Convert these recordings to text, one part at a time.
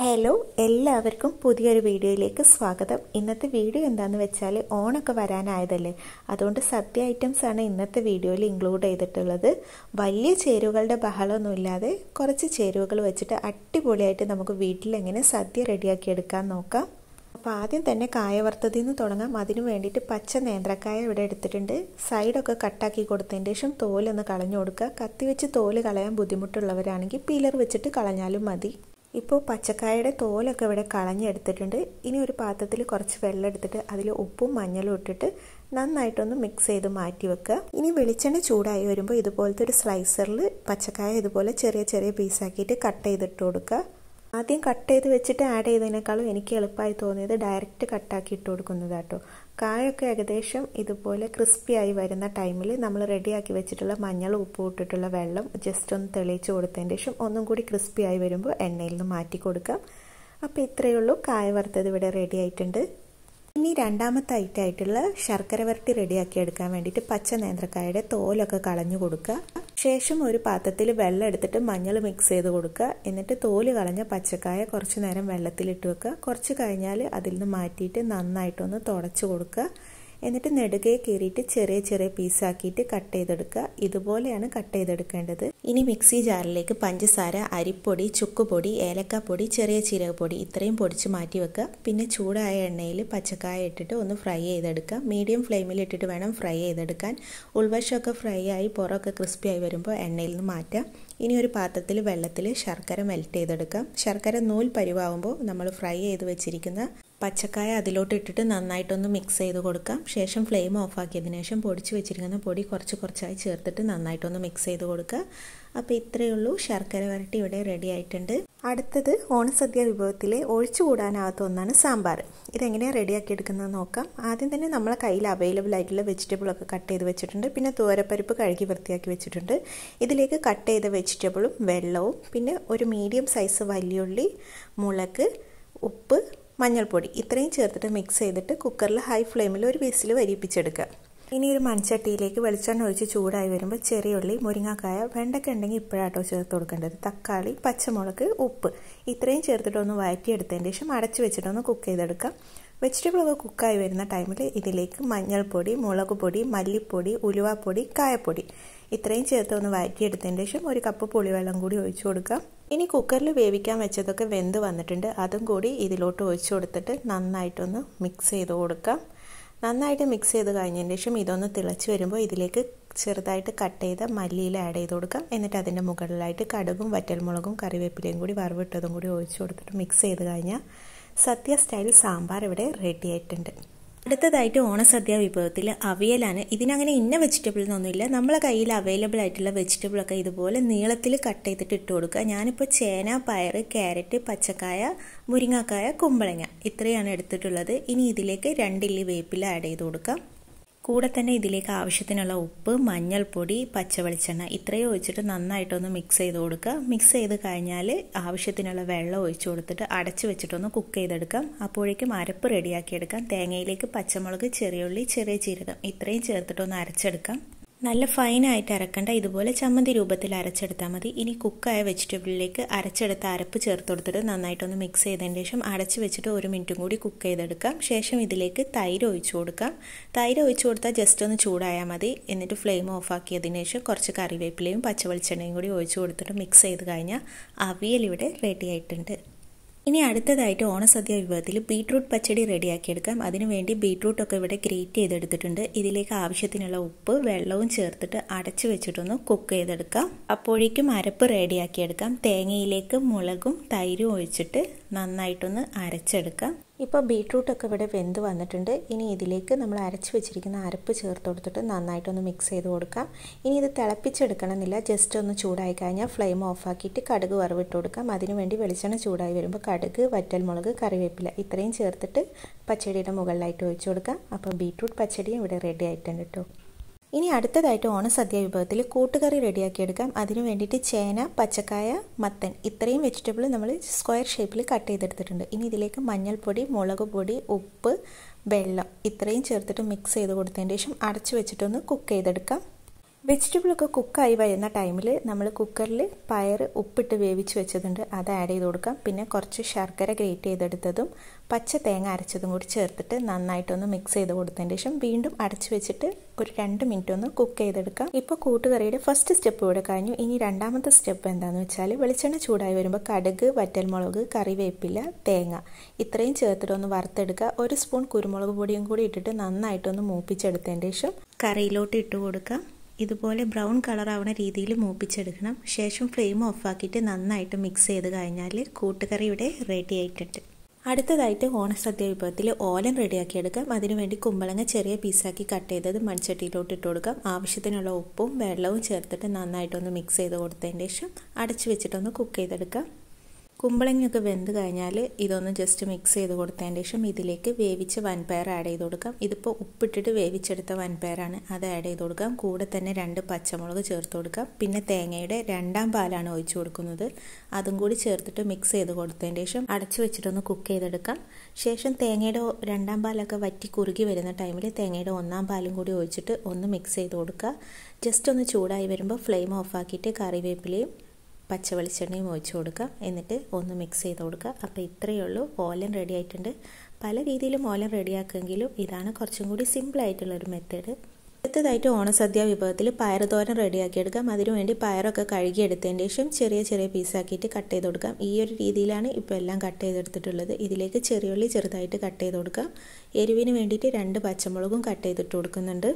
hello എല്ലാവർക്കും പുതിയൊരു വീഡിയോയിലേക്ക് സ്വാഗതം ഇന്നത്തെ വീഡിയോ എന്താണെന്ന് വെച്ചാൽ ഓണൊക്കെ വരാനായതല്ലേ അതുകൊണ്ട് സദ്യ ഐറ്റംസ് ആണ് ഇന്നത്തെ വീഡിയോയിൽ ഇൻക്ലൂഡ് ചെയ്തിട്ടുള്ളത് വലിയ ചേരുവകളുടെ ബഹളമൊന്നുമില്ലാതെ കുറച്ച് ചേരുവകൾ വെച്ചിട്ട് അടിപൊളിയായിട്ട് നമുക്ക് വീട്ടിൽ എങ്ങനെ സദ്യ റെഡിയാക്കി എടുക്കാൻ നോക്കാം അപ്പോൾ ആദ്യം തന്നെ കായ വറുത്തതിൽ നിന്ന് തുടങ്ങാം അതിന് വേണ്ടിയിട്ട് പച്ച നേന്ത്രക്കായ ഇവിടെ എടുത്തിട്ടുണ്ട് സൈഡൊക്കെ കട്ടാക്കി കൊടുത്തതിൻ്റെ ശേഷം തോലൊന്ന് കളഞ്ഞു കൊടുക്കുക കത്തി വെച്ച് തോല് കളയാൻ ബുദ്ധിമുട്ടുള്ളവരാണെങ്കിൽ പീലർ വെച്ചിട്ട് കളഞ്ഞാലും മതി ഇപ്പോൾ പച്ചക്കായയുടെ തോലൊക്കെ ഇവിടെ കളഞ്ഞെടുത്തിട്ടുണ്ട് ഇനി ഒരു പാത്രത്തിൽ കുറച്ച് വെള്ളം എടുത്തിട്ട് അതിൽ ഉപ്പും മഞ്ഞളും ഇട്ടിട്ട് നന്നായിട്ടൊന്ന് മിക്സ് ചെയ്ത് മാറ്റി വെക്കുക ഇനി വെളിച്ചെണ്ണ ചൂടായി വരുമ്പോൾ ഇതുപോലത്തെ ഒരു സ്ലൈസറിൽ പച്ചക്കായ ഇതുപോലെ ചെറിയ ചെറിയ പീസാക്കിയിട്ട് കട്ട് ചെയ്തിട്ട് കൊടുക്കുക ആദ്യം കട്ട് ചെയ്ത് വെച്ചിട്ട് ആഡ് ചെയ്തതിനേക്കാളും എനിക്ക് എളുപ്പമായി തോന്നിയത് ഡയറക്റ്റ് കട്ടാക്കി ഇട്ട് കൊടുക്കുന്നതാട്ടോ കായൊക്കെ ഏകദേശം ഇതുപോലെ ക്രിസ്പിയായി വരുന്ന ടൈമിൽ നമ്മൾ റെഡിയാക്കി വെച്ചിട്ടുള്ള മഞ്ഞൾ ഉപ്പ് ഇട്ടിട്ടുള്ള വെള്ളം ജസ്റ്റ് ഒന്ന് തെളിയിച്ച് കൊടുത്തതിന് ശേഷം ഒന്നും കൂടി ക്രിസ്പിയായി വരുമ്പോൾ എണ്ണയിൽ നിന്ന് മാറ്റി കൊടുക്കാം അപ്പോൾ ഇത്രയേ ഉള്ളൂ കായ വറുത്തത് ഇവിടെ റെഡി ആയിട്ടുണ്ട് ഇനി രണ്ടാമത്തെ ആയിട്ടുള്ള ശർക്കര വരട്ടി റെഡിയാക്കി എടുക്കാൻ വേണ്ടിയിട്ട് പച്ച നേന്ത്രക്കായയുടെ തോലൊക്കെ കളഞ്ഞു കൊടുക്കുക ശേഷം ഒരു പാത്രത്തിൽ വെള്ളം എടുത്തിട്ട് മഞ്ഞൾ മിക്സ് ചെയ്ത് കൊടുക്കുക എന്നിട്ട് തോല് കളഞ്ഞ പച്ചക്കായ കുറച്ച് നേരം വെള്ളത്തിലിട്ട് വെക്കുക കുറച്ച് കഴിഞ്ഞാൽ അതിൽ നിന്ന് മാറ്റിയിട്ട് നന്നായിട്ടൊന്ന് തുടച്ച് കൊടുക്കുക എന്നിട്ട് നെടുകയെ കീറിയിട്ട് ചെറിയ ചെറിയ പീസാക്കിയിട്ട് കട്ട് ചെയ്തെടുക്കുക ഇതുപോലെയാണ് കട്ട് ചെയ്തെടുക്കേണ്ടത് ഇനി മിക്സി ജാറിലേക്ക് പഞ്ചസാര അരിപ്പൊടി ചുക്കുപൊടി ഏലക്കാപ്പൊടി ചെറിയ ജീരകപ്പൊടി ഇത്രയും പൊടിച്ച് മാറ്റി വെക്കുക പിന്നെ ചൂടായ എണ്ണയിൽ പച്ചക്കായ ഇട്ടിട്ട് ഒന്ന് ഫ്രൈ ചെയ്തെടുക്കുക മീഡിയം ഫ്ലെയിമിൽ ഇട്ടിട്ട് വേണം ഫ്രൈ ചെയ്തെടുക്കാൻ ഉൾവശമൊക്കെ ഫ്രൈ ആയി പുറമൊക്കെ ക്രിസ്പി ആയി വരുമ്പോൾ എണ്ണയിൽ നിന്ന് മാറ്റാം ഇനി ഒരു പാത്രത്തിൽ വെള്ളത്തിൽ ശർക്കര മെൽറ്റ് ചെയ്തെടുക്കാം ശർക്കര നൂൽ പരിവാകുമ്പോൾ നമ്മൾ ഫ്രൈ ചെയ്ത് വെച്ചിരിക്കുന്ന പച്ചക്കായ അതിലോട്ട് ഇട്ടിട്ട് നന്നായിട്ടൊന്ന് മിക്സ് ചെയ്ത് കൊടുക്കാം ശേഷം ഫ്ലെയിം ഓഫാക്കിയതിന് ശേഷം പൊടിച്ച് വെച്ചിരിക്കുന്ന പൊടി കുറച്ച് കുറച്ചായി ചേർത്തിട്ട് നന്നായിട്ടൊന്ന് മിക്സ് ചെയ്ത് കൊടുക്കുക അപ്പോൾ ഇത്രയേ ഉള്ളൂ ശർക്കര വരട്ടി ഇവിടെ റെഡി ആയിട്ടുണ്ട് അടുത്തത് ഓണസദ്യ വിഭവത്തിലെ ഒഴിച്ചുകൂടാനാവാത്ത ഒന്നാണ് സാമ്പാർ ഇതെങ്ങനെയാണ് റെഡിയാക്കി എടുക്കുന്നത് നോക്കാം ആദ്യം തന്നെ നമ്മളെ കയ്യിൽ അവൈലബിൾ ആയിട്ടുള്ള വെജിറ്റബിളൊക്കെ കട്ട് ചെയ്ത് വെച്ചിട്ടുണ്ട് പിന്നെ തോരപ്പരിപ്പ് കഴുകി വൃത്തിയാക്കി വെച്ചിട്ടുണ്ട് ഇതിലേക്ക് കട്ട് ചെയ്ത വെജിറ്റബിളും വെള്ളവും പിന്നെ ഒരു മീഡിയം സൈസ് വലിയുള്ളി മുളക് ഉപ്പ് മഞ്ഞൾപ്പൊടി ഇത്രയും ചേർത്തിട്ട് മിക്സ് ചെയ്തിട്ട് കുക്കറിൽ ഹൈ ഫ്ലെയിമിൽ ഒരു വിസിൽ വരിപ്പിച്ചെടുക്കുക ഇനി ഒരു മൺചട്ടിയിലേക്ക് വെളിച്ചെണ്ണ ഒഴിച്ച് ചൂടായി വരുമ്പോൾ ചെറിയ ഉള്ളി മുരിങ്ങക്കായ വെണ്ടയ്ക്ക ഉണ്ടെങ്കിൽ ഇപ്പോഴാട്ടോ ചേർത്ത് കൊടുക്കേണ്ടത് തക്കാളി പച്ചമുളക് ഉപ്പ് ഇത്രയും ചേർത്തിട്ടൊന്ന് വഴറ്റിയെടുത്തതിന് ശേഷം അടച്ചു വെച്ചിട്ടൊന്ന് കുക്ക് ചെയ്തെടുക്കാം വെജിറ്റബിളൊക്കെ കുക്കായി വരുന്ന ടൈമിൽ ഇതിലേക്ക് മഞ്ഞൾപ്പൊടി മുളക് പൊടി മല്ലിപ്പൊടി ഉലുവാപ്പൊടി കായപ്പൊടി ഇത്രയും ചേർത്ത് ഒന്ന് വഴറ്റിയെടുത്തതിന് ശേഷം ഒരു കപ്പ് പുളിവെള്ളം കൂടി ഒഴിച്ചു കൊടുക്കാം ഇനി കുക്കറിൽ വേവിക്കാൻ വെച്ചതൊക്കെ വെന്ത് വന്നിട്ടുണ്ട് അതും കൂടി ഇതിലോട്ട് ഒഴിച്ചു കൊടുത്തിട്ട് നന്നായിട്ടൊന്ന് മിക്സ് ചെയ്ത് കൊടുക്കാം നന്നായിട്ട് മിക്സ് ചെയ്ത് കഴിഞ്ഞതിന് ശേഷം ഇതൊന്ന് തിളച്ച് വരുമ്പോൾ ഇതിലേക്ക് ചെറുതായിട്ട് കട്ട് ചെയ്ത മല്ലിയിൽ ആഡ് ചെയ്ത് കൊടുക്കാം എന്നിട്ട് അതിൻ്റെ മുകളിലായിട്ട് കടുകും വറ്റൽമുളകും കറിവേപ്പിലയും കൂടി വറവിട്ടതും കൂടി ഒഴിച്ചു കൊടുത്തിട്ട് മിക്സ് ചെയ്ത് കഴിഞ്ഞാൽ സത്യ സ്റ്റൈൽ സാമ്പാർ ഇവിടെ റെഡി ആയിട്ടുണ്ട് അടുത്തതായിട്ട് ഓണസദ്യ വിഭവത്തിൽ അവിയലാണ് ഇതിനങ്ങനെ ഇന്ന വെജിറ്റബിൾ എന്നൊന്നുമില്ല നമ്മളെ കയ്യിൽ അവൈലബിൾ ആയിട്ടുള്ള വെജിറ്റബിളൊക്കെ ഇതുപോലെ നീളത്തിൽ കട്ട് ചെയ്തിട്ട് ഇട്ട് കൊടുക്കുക ഞാനിപ്പോൾ ചേന പയർ ക്യാരറ്റ് പച്ചക്കായ മുരിങ്ങക്കായ കുമ്പളങ്ങ ഇത്രയാണ് എടുത്തിട്ടുള്ളത് ഇനി ഇതിലേക്ക് രണ്ടില്ലി വേപ്പില ആഡ് ചെയ്ത് കൊടുക്കാം കൂടെ തന്നെ ഇതിലേക്ക് ആവശ്യത്തിനുള്ള ഉപ്പ് മഞ്ഞൾപ്പൊടി പച്ചവെളിച്ചെണ്ണ ഇത്രയും ഒഴിച്ചിട്ട് നന്നായിട്ടൊന്ന് മിക്സ് ചെയ്ത് കൊടുക്കുക മിക്സ് ചെയ്ത് കഴിഞ്ഞാൽ ആവശ്യത്തിനുള്ള വെള്ളം ഒഴിച്ചു കൊടുത്തിട്ട് അടച്ചു വെച്ചിട്ടൊന്ന് കുക്ക് ചെയ്തെടുക്കാം അപ്പോഴേക്കും അരപ്പ് റെഡിയാക്കിയെടുക്കാം തേങ്ങയിലേക്ക് പച്ചമുളക് ചെറിയുള്ളി ചെറിയ ജീരകം ഇത്രയും ചേർത്തിട്ടൊന്ന് അരച്ചെടുക്കാം നല്ല ഫൈനായിട്ട് അരക്കണ്ട ഇതുപോലെ ചമ്മന്തി രൂപത്തിൽ അരച്ചെടുത്താൽ മതി ഇനി കുക്കായ വെജിറ്റബിളിലേക്ക് അരച്ചെടുത്ത അരപ്പ് ചേർത്ത് കൊടുത്തിട്ട് നന്നായിട്ടൊന്ന് മിക്സ് ചെയ്തതിന് ശേഷം അടച്ച് വെച്ചിട്ട് ഒരു മിനിറ്റും കൂടി കുക്ക് ചെയ്തെടുക്കാം ശേഷം ഇതിലേക്ക് തൈര് ഒഴിച്ചു കൊടുക്കാം തൈര് ഒഴിച്ചു കൊടുത്താൽ ജസ്റ്റ് ഒന്ന് ചൂടായാൽ മതി എന്നിട്ട് ഫ്ലെയിം ഓഫ് ആക്കിയതിന് ശേഷം കുറച്ച് കറിവേപ്പിലയും പച്ചവെളിച്ചെണ്ണയും കൂടി ഒഴിച്ചു കൊടുത്തിട്ട് മിക്സ് ചെയ്ത് കഴിഞ്ഞാൽ അവിയൽ ഇവിടെ റെഡി ആയിട്ടുണ്ട് ഇനി അടുത്തതായിട്ട് ഓണസദ്യ വിഭവത്തിൽ ബീട്രൂട്ട് പച്ചടി റെഡിയാക്കിയെടുക്കാം അതിനുവേണ്ടി ബീട്രൂട്ടൊക്കെ ഇവിടെ ഗ്രേറ്റ് ചെയ്തെടുത്തിട്ടുണ്ട് ഇതിലേക്ക് ആവശ്യത്തിനുള്ള ഉപ്പ് വെള്ളവും ചേർത്തിട്ട് അടച്ചു വെച്ചിട്ടൊന്ന് കുക്ക് ചെയ്തെടുക്കാം അപ്പോഴേക്കും അരപ്പ് റെഡിയാക്കിയെടുക്കാം തേങ്ങയിലേക്ക് മുളകും തൈരും ഒഴിച്ചിട്ട് നന്നായിട്ടൊന്ന് അരച്ചെടുക്കാം ഇപ്പോൾ ബീട്രൂട്ടൊക്കെ ഇവിടെ വെന്ത് വന്നിട്ടുണ്ട് ഇനി ഇതിലേക്ക് നമ്മൾ അരച്ച് വെച്ചിരിക്കുന്ന അരപ്പ് ചേർത്ത് കൊടുത്തിട്ട് നന്നായിട്ടൊന്ന് മിക്സ് ചെയ്ത് കൊടുക്കാം ഇനി ഇത് തിളപ്പിച്ചെടുക്കണമെന്നില്ല ജസ്റ്റ് ഒന്ന് ചൂടായി കഴിഞ്ഞാൽ ഫ്ലെയിം ഓഫാക്കിയിട്ട് കടുക് വറവിട്ട് കൊടുക്കാം അതിനുവേണ്ടി വെളിച്ചെണ്ണ ചൂടായി വരുമ്പോൾ കടുക് വറ്റൽമുളക് കറിവേപ്പില ഇത്രയും ചേർത്തിട്ട് പച്ചടിയുടെ മുകളിലായിട്ട് ഒഴിച്ചു കൊടുക്കാം അപ്പോൾ ബീട്രൂട്ട് പച്ചടിയും ഇവിടെ റെഡി ആയിട്ടുണ്ട് കേട്ടോ ഇനി അടുത്തതായിട്ട് ഓണസദ്യ വിഭവത്തിൽ കൂട്ടുകറി റെഡിയാക്കിയെടുക്കാം അതിന് വേണ്ടിയിട്ട് ചേന പച്ചക്കായ മത്തൻ ഇത്രയും വെജിറ്റബിൾ നമ്മൾ സ്ക്വയർ ഷേപ്പിൽ കട്ട് ചെയ്തെടുത്തിട്ടുണ്ട് ഇനി ഇതിലേക്ക് മഞ്ഞൾപ്പൊടി മുളക് പൊടി ഉപ്പ് വെള്ളം ഇത്രയും ചേർത്തിട്ട് മിക്സ് ചെയ്ത് കൊടുത്തതിന് ശേഷം അടച്ചു വെച്ചിട്ടൊന്ന് കുക്ക് ചെയ്തെടുക്കാം വെജിറ്റബിളൊക്കെ കുക്കായി വരുന്ന ടൈമിൽ നമ്മൾ കുക്കറിൽ പയർ ഉപ്പിട്ട് വേവിച്ച് വെച്ചതുണ്ട് അത് ആഡ് ചെയ്ത് കൊടുക്കാം പിന്നെ കുറച്ച് ശർക്കര ഗ്രേറ്റ് ചെയ്തെടുത്തതും പച്ച തേങ്ങ അരച്ചതും കൂടി ചേർത്തിട്ട് നന്നായിട്ടൊന്ന് മിക്സ് ചെയ്ത് കൊടുത്തതിന് ശേഷം വീണ്ടും അടച്ചു വെച്ചിട്ട് ഒരു രണ്ട് മിനിറ്റ് ഒന്ന് കുക്ക് ചെയ്തെടുക്കാം ഇപ്പോൾ കൂട്ടുകറിയുടെ ഫസ്റ്റ് സ്റ്റെപ്പ് ഇവിടെ കഴിഞ്ഞു ഇനി രണ്ടാമത്തെ സ്റ്റെപ്പ് എന്താണെന്ന് വെച്ചാൽ വെളിച്ചെണ്ണ ചൂടായി വരുമ്പോൾ കടുക് വറ്റൽമുളക് കറിവേപ്പില തേങ്ങ ഇത്രയും ചേർത്തിട്ട് ഒന്ന് വറുത്തെടുക്കുക ഒരു സ്പൂൺ കുരുമുളക് പൊടിയും കൂടി ഇട്ടിട്ട് നന്നായിട്ടൊന്ന് മൂപ്പിച്ചെടുത്തതിന് ശേഷം കറിയിലോട്ട് ഇട്ട് കൊടുക്കാം ഇതുപോലെ ബ്രൗൺ കളർ ആവുന്ന രീതിയിൽ മൂപ്പിച്ചെടുക്കണം ശേഷം ഫ്ലെയിം ഓഫാക്കിയിട്ട് നന്നായിട്ട് മിക്സ് ചെയ്ത് കഴിഞ്ഞാൽ കൂട്ടുകറി ഇവിടെ റെഡി ആയിട്ടുണ്ട് അടുത്തതായിട്ട് ഓണസദ്യ വിഭവത്തിൽ ഓലൻ റെഡിയാക്കി എടുക്കാം അതിനുവേണ്ടി കുമ്പളങ്ങ ചെറിയ പീസാക്കി കട്ട് ചെയ്തത് മൺചട്ടിയിലോട്ട് ഇട്ട് കൊടുക്കാം ആവശ്യത്തിനുള്ള ഉപ്പും വെള്ളവും ചേർത്തിട്ട് നന്നായിട്ടൊന്ന് മിക്സ് ചെയ്ത് കൊടുത്തതിന് ശേഷം അടച്ചു വെച്ചിട്ടൊന്ന് കുക്ക് ചെയ്തെടുക്കാം കുമ്പളങ്ങയൊക്കെ വെന്ത് കഴിഞ്ഞാൽ ഇതൊന്ന് ജസ്റ്റ് മിക്സ് ചെയ്ത് കൊടുത്തതിന് ശേഷം ഇതിലേക്ക് വേവിച്ച വൻപയർ ആഡ് ചെയ്ത് കൊടുക്കാം ഇതിപ്പോൾ ഉപ്പിട്ടിട്ട് വേവിച്ചെടുത്ത വൻപയറാണ് അത് ആഡ് ചെയ്ത് കൊടുക്കാം കൂടെ തന്നെ രണ്ട് പച്ചമുളക് ചേർത്ത് കൊടുക്കാം പിന്നെ തേങ്ങയുടെ രണ്ടാം പാലാണ് ഒഴിച്ചു കൊടുക്കുന്നത് അതും കൂടി ചേർത്തിട്ട് മിക്സ് ചെയ്ത് കൊടുത്തതിന് ശേഷം അടച്ചു വെച്ചിട്ടൊന്ന് കുക്ക് ചെയ്തെടുക്കാം ശേഷം തേങ്ങയുടെ രണ്ടാം പാലൊക്കെ വറ്റി കുറുകി വരുന്ന ടൈമിൽ തേങ്ങയുടെ ഒന്നാം പാലും കൂടി ഒഴിച്ചിട്ട് ഒന്ന് മിക്സ് ചെയ്ത് കൊടുക്കുക ജസ്റ്റ് ഒന്ന് ചൂടായി വരുമ്പോൾ ഫ്ലെയിം ഓഫാക്കിയിട്ട് കറിവേപ്പിലയും പച്ച വെളിച്ചെണ്ണയും ഒഴിച്ച് കൊടുക്കുക എന്നിട്ട് ഒന്ന് മിക്സ് ചെയ്ത് കൊടുക്കുക അപ്പോൾ ഇത്രയേ ഉള്ളൂ ഓലൻ റെഡി ആയിട്ടുണ്ട് പല രീതിയിലും ഓലൻ റെഡിയാക്കുമെങ്കിലും ഇതാണ് കുറച്ചും കൂടി സിമ്പിളായിട്ടുള്ളൊരു മെത്തേഡ് അടുത്തതായിട്ട് ഓണസദ്യ വിഭവത്തിൽ തോരൻ റെഡിയാക്കിയെടുക്കാം അതിനുവേണ്ടി പയറൊക്കെ കഴുകിയെടുത്തതിന് ശേഷം ചെറിയ ചെറിയ പീസാക്കിയിട്ട് കട്ട് ചെയ്ത് കൊടുക്കാം ഈ ഒരു രീതിയിലാണ് ഇപ്പോൾ എല്ലാം കട്ട് ചെയ്തെടുത്തിട്ടുള്ളത് ഇതിലേക്ക് ചെറിയുള്ളി ചെറുതായിട്ട് കട്ട് ചെയ്ത് കൊടുക്കാം എരിവിന് വേണ്ടിയിട്ട് രണ്ട് പച്ചമുളകും കട്ട് ചെയ്തിട്ട് കൊടുക്കുന്നുണ്ട്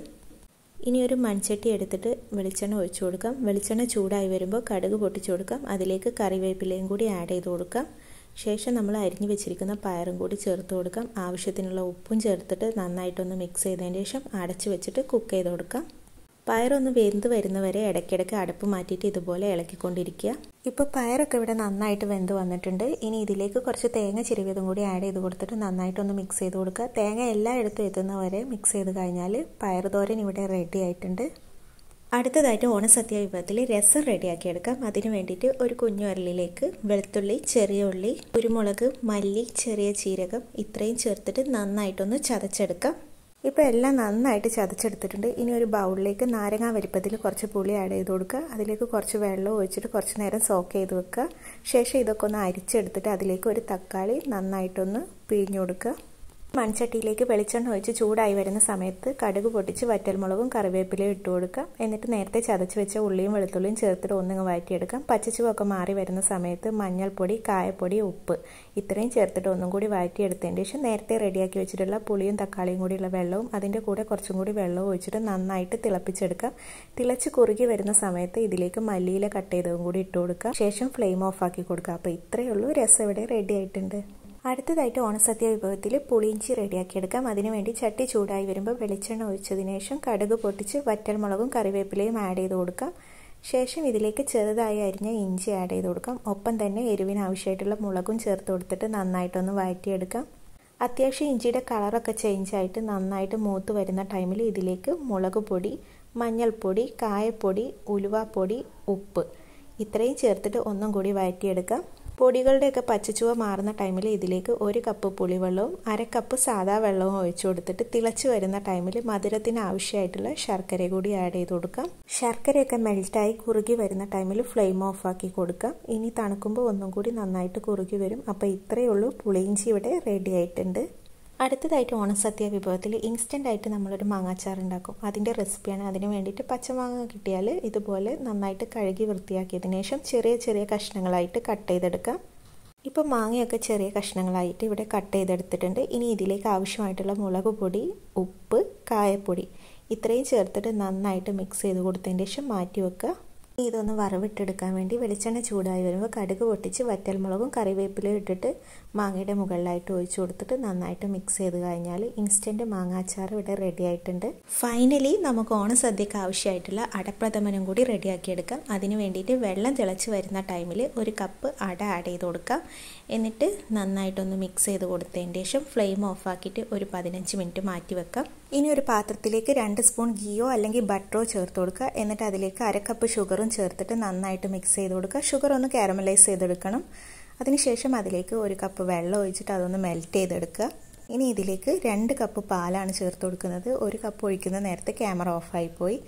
ഇനി ഒരു മൺചട്ടി എടുത്തിട്ട് വെളിച്ചെണ്ണ ഒഴിച്ചു കൊടുക്കാം വെളിച്ചെണ്ണ ചൂടായി വരുമ്പോൾ കടുക് പൊട്ടിച്ചു കൊടുക്കാം അതിലേക്ക് കറിവേപ്പിലയും കൂടി ആഡ് ചെയ്ത് കൊടുക്കാം ശേഷം നമ്മൾ അരിഞ്ഞു വെച്ചിരിക്കുന്ന പയറും കൂടി ചേർത്ത് കൊടുക്കാം ആവശ്യത്തിനുള്ള ഉപ്പും ചേർത്തിട്ട് നന്നായിട്ടൊന്ന് മിക്സ് ചെയ്തതിന് ശേഷം അടച്ചു വെച്ചിട്ട് കുക്ക് ചെയ്ത് കൊടുക്കാം പയറൊന്ന് വെന്ത് വരുന്നവരെ ഇടയ്ക്കിടയ്ക്ക് അടുപ്പ് മാറ്റിയിട്ട് ഇതുപോലെ ഇളക്കിക്കൊണ്ടിരിക്കുക ഇപ്പോൾ പയറൊക്കെ ഇവിടെ നന്നായിട്ട് വെന്ത് വന്നിട്ടുണ്ട് ഇനി ഇതിലേക്ക് കുറച്ച് തേങ്ങ ചിരുവിയതും കൂടി ആഡ് ചെയ്ത് കൊടുത്തിട്ട് നന്നായിട്ടൊന്ന് മിക്സ് ചെയ്ത് കൊടുക്കുക തേങ്ങ എല്ലായിടത്തും എത്തുന്നവരെ മിക്സ് ചെയ്ത് കഴിഞ്ഞാൽ പയർ തോരൻ ഇവിടെ റെഡി ആയിട്ടുണ്ട് അടുത്തതായിട്ട് ഓണസദ്യ വിഭവത്തിൽ രസം റെഡിയാക്കിയെടുക്കാം അതിനു വേണ്ടിയിട്ട് ഒരു കുഞ്ഞുരലിലേക്ക് വെളുത്തുള്ളി ചെറിയ ഉള്ളി കുരുമുളക് മല്ലി ചെറിയ ജീരകം ഇത്രയും ചേർത്തിട്ട് നന്നായിട്ടൊന്ന് ചതച്ചെടുക്കാം ഇപ്പോൾ എല്ലാം നന്നായിട്ട് ചതച്ചെടുത്തിട്ടുണ്ട് ഇനി ഒരു ബൗളിലേക്ക് നാരങ്ങാ വലിപ്പത്തിൽ കുറച്ച് പുളി ആഡ് ചെയ്ത് കൊടുക്കുക അതിലേക്ക് കുറച്ച് വെള്ളം ഒഴിച്ചിട്ട് കുറച്ച് നേരം സോക്ക് ചെയ്ത് വെക്കുക ശേഷം ഇതൊക്കെ ഒന്ന് അരിച്ചെടുത്തിട്ട് അതിലേക്ക് ഒരു തക്കാളി നന്നായിട്ടൊന്ന് പിഴിഞ്ഞു കൊടുക്കുക മൺചട്ടിയിലേക്ക് വെളിച്ചെണ്ണ ഒഴിച്ച് ചൂടായി വരുന്ന സമയത്ത് കടുക് പൊട്ടിച്ച് വറ്റൽമുളകും കറിവേപ്പിലയും ഇട്ട് കൊടുക്കാം എന്നിട്ട് നേരത്തെ ചതച്ച് വെച്ച ഉള്ളിയും വെളുത്തുള്ളിയും ചേർത്തിട്ട് ഒന്നിങ്ങ് വഴറ്റിയെടുക്കാം പച്ചച്ചുവൊക്കെ മാറി വരുന്ന സമയത്ത് മഞ്ഞൾപ്പൊടി കായപ്പൊടി ഉപ്പ് ഇത്രയും ചേർത്തിട്ട് ഒന്നും കൂടി വഴറ്റിയെടുത്തതിന് ശേഷം നേരത്തെ റെഡിയാക്കി വെച്ചിട്ടുള്ള പുളിയും തക്കാളിയും കൂടിയുള്ള വെള്ളവും അതിൻ്റെ കൂടെ കുറച്ചും കൂടി വെള്ളവും ഒഴിച്ചിട്ട് നന്നായിട്ട് തിളപ്പിച്ചെടുക്കാം തിളച്ച് കുറുകി വരുന്ന സമയത്ത് ഇതിലേക്ക് മല്ലിയില കട്ട് ചെയ്തതും കൂടി ഇട്ട് കൊടുക്കാം ശേഷം ഫ്ലെയിം ഓഫ് ആക്കി കൊടുക്കുക അപ്പോൾ ഇത്രയേ ഉള്ളൂ രസം ഇവിടെ റെഡി ആയിട്ടുണ്ട് അടുത്തതായിട്ട് ഓണസദ്യ വിഭവത്തിൽ പുളിയിഞ്ചി റെഡിയാക്കിയെടുക്കാം അതിനുവേണ്ടി ചട്ടി ചൂടായി വരുമ്പോൾ വെളിച്ചെണ്ണ ഒഴിച്ചതിന് ശേഷം കടുക് പൊട്ടിച്ച് വറ്റൽമുളകും കറിവേപ്പിലയും ആഡ് ചെയ്ത് കൊടുക്കാം ശേഷം ഇതിലേക്ക് ചെറുതായി അരിഞ്ഞ ഇഞ്ചി ആഡ് ചെയ്ത് കൊടുക്കാം ഒപ്പം തന്നെ എരിവിന് ആവശ്യമായിട്ടുള്ള മുളകും ചേർത്ത് കൊടുത്തിട്ട് നന്നായിട്ടൊന്ന് വഴറ്റിയെടുക്കാം അത്യാവശ്യം ഇഞ്ചിയുടെ കളറൊക്കെ ചേഞ്ച് ആയിട്ട് നന്നായിട്ട് മൂത്ത് വരുന്ന ടൈമിൽ ഇതിലേക്ക് മുളക് പൊടി മഞ്ഞൾപ്പൊടി കായപ്പൊടി ഉലുവപ്പൊടി ഉപ്പ് ഇത്രയും ചേർത്തിട്ട് ഒന്നും കൂടി വഴറ്റിയെടുക്കാം പൊടികളുടെയൊക്കെ പച്ചച്ചുവ മാറുന്ന ടൈമിൽ ഇതിലേക്ക് ഒരു കപ്പ് പുളിവെള്ളവും അര കപ്പ് സാദാ വെള്ളവും ഒഴിച്ചു കൊടുത്തിട്ട് തിളച്ച് വരുന്ന ടൈമിൽ മധുരത്തിന് ആവശ്യമായിട്ടുള്ള ശർക്കര കൂടി ആഡ് ചെയ്ത് കൊടുക്കാം ശർക്കരയൊക്കെ മെൽറ്റായി കുറുകി വരുന്ന ടൈമിൽ ഫ്ലെയിം ഓഫ് ആക്കി കൊടുക്കാം ഇനി തണുക്കുമ്പോൾ ഒന്നും കൂടി നന്നായിട്ട് കുറുകി വരും അപ്പോൾ ഇത്രയേ ഉള്ളൂ പുളിയിഞ്ചി ഇവിടെ റെഡി ആയിട്ടുണ്ട് അടുത്തതായിട്ട് ഓണസദ്യ വിഭവത്തിൽ ഇൻസ്റ്റൻ്റ് ആയിട്ട് നമ്മളൊരു മാങ്ങാച്ചാർ ഉണ്ടാക്കും അതിൻ്റെ റെസിപ്പിയാണ് അതിന് വേണ്ടിയിട്ട് പച്ചമാങ്ങ കിട്ടിയാൽ ഇതുപോലെ നന്നായിട്ട് കഴുകി വൃത്തിയാക്കിയതിന് ശേഷം ചെറിയ ചെറിയ കഷ്ണങ്ങളായിട്ട് കട്ട് ചെയ്തെടുക്കാം ഇപ്പോൾ മാങ്ങയൊക്കെ ചെറിയ കഷ്ണങ്ങളായിട്ട് ഇവിടെ കട്ട് ചെയ്തെടുത്തിട്ടുണ്ട് ഇനി ഇതിലേക്ക് ആവശ്യമായിട്ടുള്ള മുളക് പൊടി ഉപ്പ് കായപ്പൊടി ഇത്രയും ചേർത്തിട്ട് നന്നായിട്ട് മിക്സ് ചെയ്ത് കൊടുത്തതിൻ്റെ ശേഷം മാറ്റി വെക്കുക ഇതൊന്ന് വറവിട്ടെടുക്കാൻ വേണ്ടി വെളിച്ചെണ്ണ ചൂടായി വരുമ്പോൾ കടുക് പൊട്ടിച്ച് വറ്റൽമുളകും കറിവേപ്പിലയും ഇട്ടിട്ട് മാങ്ങയുടെ മുകളിലായിട്ട് ഒഴിച്ചു കൊടുത്തിട്ട് നന്നായിട്ട് മിക്സ് ചെയ്ത് കഴിഞ്ഞാൽ ഇൻസ്റ്റൻറ്റ് മാങ്ങാച്ചാർ ഇവിടെ റെഡി ആയിട്ടുണ്ട് ഫൈനലി നമുക്ക് ഓണസദ്യക്ക് ആവശ്യമായിട്ടുള്ള അടപ്രഥമനും കൂടി റെഡിയാക്കിയെടുക്കാം അതിന് വേണ്ടിയിട്ട് വെള്ളം തിളച്ച് വരുന്ന ടൈമിൽ ഒരു കപ്പ് അട ആഡ് ചെയ്ത് കൊടുക്കാം എന്നിട്ട് നന്നായിട്ടൊന്ന് മിക്സ് ചെയ്ത് കൊടുത്തതിന് ശേഷം ഫ്ലെയിം ഓഫാക്കിയിട്ട് ഒരു പതിനഞ്ച് മിനിറ്റ് മാറ്റി വെക്കാം ഇനി ഒരു പാത്രത്തിലേക്ക് രണ്ട് സ്പൂൺ ഗീയോ അല്ലെങ്കിൽ ബട്ടറോ ചേർത്ത് കൊടുക്കുക എന്നിട്ട് അതിലേക്ക് അര കപ്പ് ഷുഗറും ചേർത്തിട്ട് നന്നായിട്ട് മിക്സ് ചെയ്ത് കൊടുക്കുക ഷുഗർ ഒന്ന് കാരമലൈസ് ചെയ്തെടുക്കണം അതിനുശേഷം അതിലേക്ക് ഒരു കപ്പ് വെള്ളം ഒഴിച്ചിട്ട് അതൊന്ന് മെൽറ്റ് ചെയ്തെടുക്കുക ഇനി ഇതിലേക്ക് രണ്ട് കപ്പ് പാലാണ് ചേർത്ത് കൊടുക്കുന്നത് ഒരു കപ്പ് ഒഴിക്കുന്ന നേരത്തെ ക്യാമറ ഓഫായി പോയി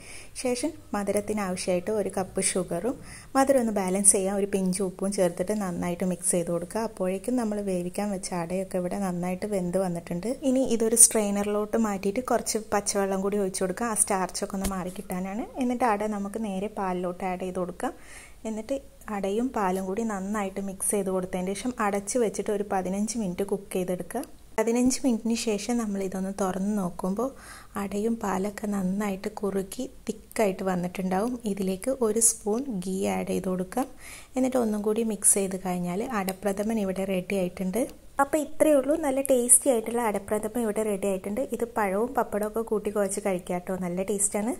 ശേഷം മധുരത്തിന് ആവശ്യമായിട്ട് ഒരു കപ്പ് ഷുഗറും മധുരം ഒന്ന് ബാലൻസ് ചെയ്യാൻ ഒരു പിഞ്ച് ഉപ്പും ചേർത്തിട്ട് നന്നായിട്ട് മിക്സ് ചെയ്ത് കൊടുക്കുക അപ്പോഴേക്കും നമ്മൾ വേവിക്കാൻ വെച്ച അടയൊക്കെ ഇവിടെ നന്നായിട്ട് വെന്ത് വന്നിട്ടുണ്ട് ഇനി ഇതൊരു സ്ട്രെയിനറിലോട്ട് മാറ്റിയിട്ട് കുറച്ച് പച്ചവെള്ളം കൂടി ഒഴിച്ചു കൊടുക്കുക ആ സ്റ്റാർച്ചൊക്കെ ഒന്ന് മാറി കിട്ടാനാണ് എന്നിട്ട് അട നമുക്ക് നേരെ പാലിലോട്ട് ആഡ് ചെയ്ത് കൊടുക്കാം എന്നിട്ട് അടയും പാലും കൂടി നന്നായിട്ട് മിക്സ് ചെയ്ത് കൊടുത്തതിന് ശേഷം അടച്ച് വെച്ചിട്ട് ഒരു പതിനഞ്ച് മിനിറ്റ് കുക്ക് ചെയ്തെടുക്കുക പതിനഞ്ച് മിനിറ്റിന് ശേഷം നമ്മൾ ഇതൊന്ന് തുറന്ന് നോക്കുമ്പോൾ അടയും പാലൊക്കെ നന്നായിട്ട് കുറുക്കി തിക്കായിട്ട് വന്നിട്ടുണ്ടാവും ഇതിലേക്ക് ഒരു സ്പൂൺ ഗീ ആഡ് ചെയ്ത് കൊടുക്കാം എന്നിട്ട് ഒന്നും കൂടി മിക്സ് ചെയ്ത് കഴിഞ്ഞാൽ അടപ്രഥമൻ ഇവിടെ റെഡി ആയിട്ടുണ്ട് അപ്പോൾ ഇത്രയേ ഉള്ളൂ നല്ല ടേസ്റ്റി ആയിട്ടുള്ള അടപ്രഥമൻ ഇവിടെ റെഡി ആയിട്ടുണ്ട് ഇത് പഴവും പപ്പടവും ഒക്കെ കൂട്ടി കുഴച്ച് കഴിക്കാം കേട്ടോ നല്ല ടേസ്റ്റാണ്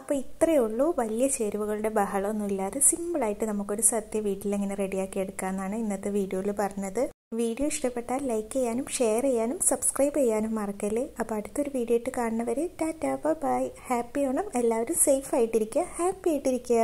അപ്പോൾ ഇത്രയേ ഉള്ളൂ വലിയ ചേരുവകളുടെ ബഹളമൊന്നുമില്ലാതെ സിമ്പിളായിട്ട് നമുക്കൊരു സദ്യ വീട്ടിൽ എങ്ങനെ റെഡിയാക്കി എടുക്കാമെന്നാണ് ഇന്നത്തെ വീഡിയോയിൽ പറഞ്ഞത് വീഡിയോ ഇഷ്ടപ്പെട്ടാൽ ലൈക്ക് ചെയ്യാനും ഷെയർ ചെയ്യാനും സബ്സ്ക്രൈബ് ചെയ്യാനും മറക്കല്ലേ അപ്പോൾ അടുത്തൊരു വീഡിയോ ഇട്ട് കാണുന്നവരെ ടാറ്റാ ബൈ ഹാപ്പി ഓണം എല്ലാവരും സേഫ് ആയിട്ടിരിക്കുക ഹാപ്പി ആയിട്ടിരിക്കുക